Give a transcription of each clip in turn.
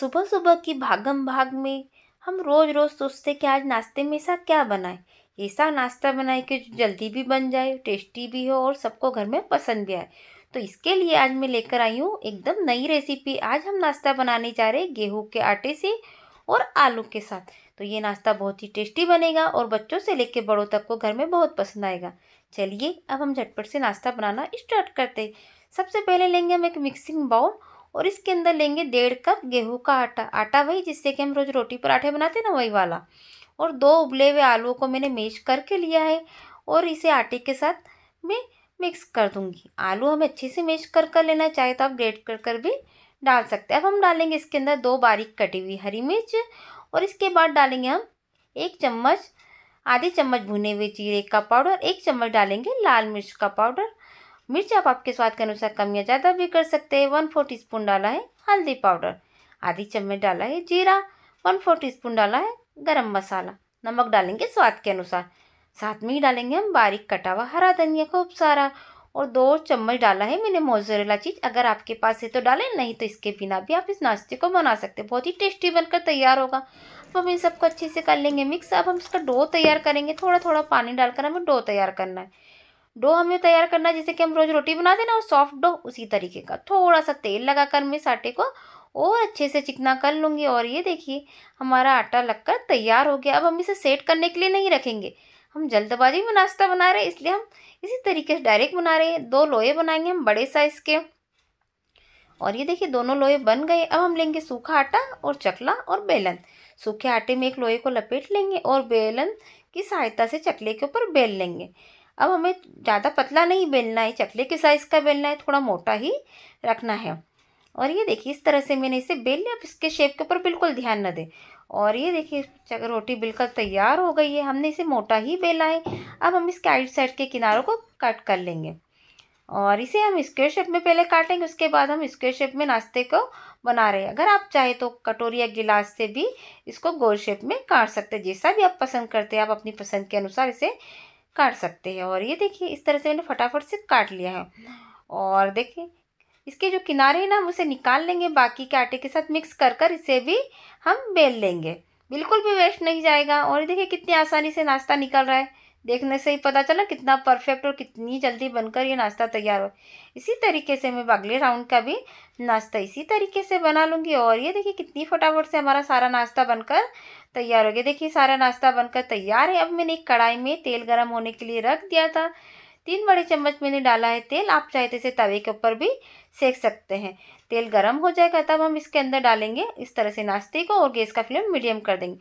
सुबह सुबह की भागम भाग में हम रोज़ रोज़ सोचते कि आज नाश्ते में ऐसा क्या बनाएं ऐसा नाश्ता बनाए कि जल्दी भी बन जाए टेस्टी भी हो और सबको घर में पसंद भी आए तो इसके लिए आज मैं लेकर आई हूँ एकदम नई रेसिपी आज हम नाश्ता बनाने जा रहे हैं गेहूँ के आटे से और आलू के साथ तो ये नाश्ता बहुत ही टेस्टी बनेगा और बच्चों से लेकर बड़ों तक को घर में बहुत पसंद आएगा चलिए अब हम झटपट से नाश्ता बनाना स्टार्ट करते सबसे पहले लेंगे हम एक मिक्सिंग बाउल और इसके अंदर लेंगे डेढ़ कप गेहूं का आटा आटा वही जिससे कि हम रोज़ रोटी पराठे बनाते ना वही वाला और दो उबले हुए आलुओं को मैंने मेश करके लिया है और इसे आटे के साथ मैं मिक्स कर दूंगी आलू हमें अच्छे से मेश कर कर लेना चाहे तो आप ग्रेट कर कर भी डाल सकते हैं अब हम डालेंगे इसके अंदर दो बारीक कटी हुई हरी मिर्च और इसके बाद डालेंगे हम एक चम्मच आधे चम्मच भुने हुए जीरे का पाउडर एक चम्मच डालेंगे लाल मिर्च का पाउडर मिर्च आप आपके स्वाद के अनुसार कम या ज़्यादा भी कर सकते हैं वन फोर टी स्पून डाला है हल्दी पाउडर आधी चम्मच डाला है जीरा वन फोर टी स्पून डाला है गरम मसाला नमक डालेंगे स्वाद के अनुसार साथ में ही डालेंगे हम बारीक कटा हुआ हरा धनिया खूब सारा और दो चम्मच डाला है मैंने मोजरेला चीज़ अगर आपके पास है तो डालें नहीं तो इसके बिना भी आप इस नाश्ते को बना सकते हैं बहुत ही टेस्टी बनकर तैयार होगा अब तो हम इन सबको अच्छे से कर लेंगे मिक्स अब हम इसका डो तैयार करेंगे थोड़ा थोड़ा पानी डालकर हमें डो तैयार करना है डो हमें तैयार करना जैसे कि हम रोज़ रोटी बनाते हैं ना और सॉफ्ट डो उसी तरीके का थोड़ा सा तेल लगाकर मैं इस आटे को और अच्छे से चिकना कर लूँगी और ये देखिए हमारा आटा लगकर तैयार हो गया अब हम इसे सेट करने के लिए नहीं रखेंगे हम जल्दबाजी में नाश्ता बना रहे हैं इसलिए हम इसी तरीके से डायरेक्ट बना रहे हैं दो लोहे बनाएंगे हम बड़े साइज़ के और ये देखिए दोनों लोहे बन गए अब हम लेंगे सूखा आटा और चकला और बेलन सूखे आटे में एक लोहे को लपेट लेंगे और बेलन की सहायता से चकले के ऊपर बेल लेंगे अब हमें ज़्यादा पतला नहीं बेलना है चकले के साइज़ का बेलना है थोड़ा मोटा ही रखना है और ये देखिए इस तरह से मैंने इसे बेल लिया इसके शेप के ऊपर बिल्कुल ध्यान न दें और ये देखिए रोटी बिल्कुल तैयार हो गई है हमने इसे मोटा ही बेला है अब हम इसके आइट साइड के किनारों को कट कर लेंगे और इसे हम स्क्वेयर शेप में पहले काटेंगे उसके बाद हम स्क्वेयर शेप में नाश्ते को बना रहे हैं अगर आप चाहे तो कटोरी या गिलास से भी इसको गोल शेप में काट सकते हैं जैसा भी आप पसंद करते हैं आप अपनी पसंद के अनुसार इसे काट सकते हैं और ये देखिए इस तरह से मैंने फटाफट से काट लिया है और देखिए इसके जो किनारे हैं ना हम उसे निकाल लेंगे बाकी के आटे के साथ मिक्स कर कर इसे भी हम बेल लेंगे बिल्कुल भी वेस्ट नहीं जाएगा और देखिए कितनी आसानी से नाश्ता निकल रहा है देखने से ही पता चला कितना परफेक्ट और कितनी जल्दी बनकर ये नाश्ता तैयार हो इसी तरीके से मैं अगले राउंड का भी नाश्ता इसी तरीके से बना लूँगी और ये देखिए कितनी फटाफट से हमारा सारा नाश्ता बनकर तैयार हो गया देखिए सारा नाश्ता बनकर तैयार है अब मैंने एक कढ़ाई में तेल गर्म होने के लिए रख दिया था तीन बड़े चम्मच मैंने डाला है तेल आप चाहे तो इसे तवे के ऊपर भी सेक सकते हैं तेल गर्म हो जाएगा तब हम इसके अंदर डालेंगे इस तरह से नाश्ते को और गैस का फ्लेम मीडियम कर देंगे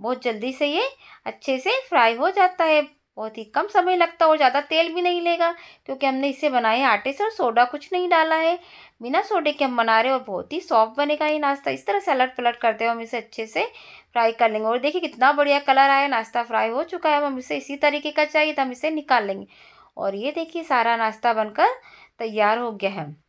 बहुत जल्दी से ये अच्छे से फ्राई हो जाता है बहुत ही कम समय लगता है और ज़्यादा तेल भी नहीं लेगा क्योंकि हमने इसे बनाए आटे से और सोडा कुछ नहीं डाला है बिना सोडे के हम बना रहे हैं और बहुत ही सॉफ्ट बनेगा ये नाश्ता इस तरह से अलट पलट करते हुए हम इसे अच्छे से फ्राई कर लेंगे और देखिए कितना बढ़िया कलर आया नाश्ता फ्राई हो चुका है अब हम इसे इसी तरीके का चाहिए तो हम इसे निकाल लेंगे और ये देखिए सारा नाश्ता बनकर तैयार हो गया है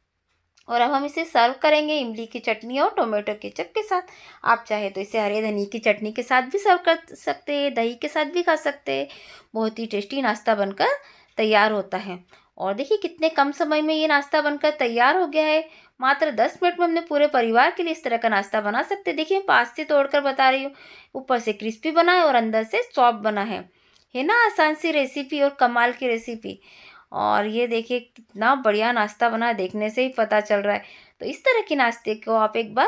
और अब हम इसे सर्व करेंगे इमली की चटनी और टोमेटो केचप के साथ आप चाहे तो इसे हरे धनी की चटनी के साथ भी सर्व कर सकते हैं दही के साथ भी खा सकते हैं बहुत ही टेस्टी नाश्ता बनकर तैयार होता है और देखिए कितने कम समय में ये नाश्ता बनकर तैयार हो गया है मात्र दस मिनट में हमने पूरे परिवार के लिए इस तरह का नाश्ता बना सकते हैं देखिए पास से तोड़कर बता रही हूँ ऊपर से क्रिस्पी बना है और अंदर से सॉफ्ट बना है है ना आसान सी रेसिपी और कमाल की रेसिपी और ये देखिए कितना बढ़िया नाश्ता बना है देखने से ही पता चल रहा है तो इस तरह के नाश्ते को आप एक बार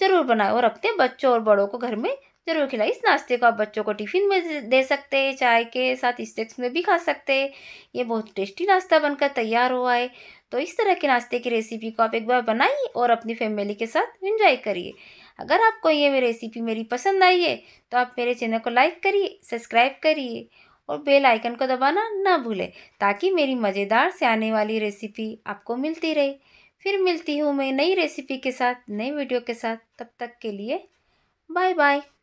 ज़रूर बनाए और अपने बच्चों और बड़ों को घर में ज़रूर खिलाए इस नाश्ते को आप बच्चों को टिफ़िन में दे सकते हैं चाय के साथ स्टेक्स में भी खा सकते हैं ये बहुत टेस्टी नाश्ता बनकर तैयार हुआ है तो इस तरह के नाश्ते की रेसिपी को आप एक बार बनाइए और अपनी फैमिली के साथ एंजॉय करिए अगर आपको ये मेरी रेसिपी मेरी पसंद आई है तो आप मेरे चैनल को लाइक करिए सब्सक्राइब करिए और बेल आइकन को दबाना ना भूलें ताकि मेरी मज़ेदार से आने वाली रेसिपी आपको मिलती रहे फिर मिलती हूँ मैं नई रेसिपी के साथ नई वीडियो के साथ तब तक के लिए बाय बाय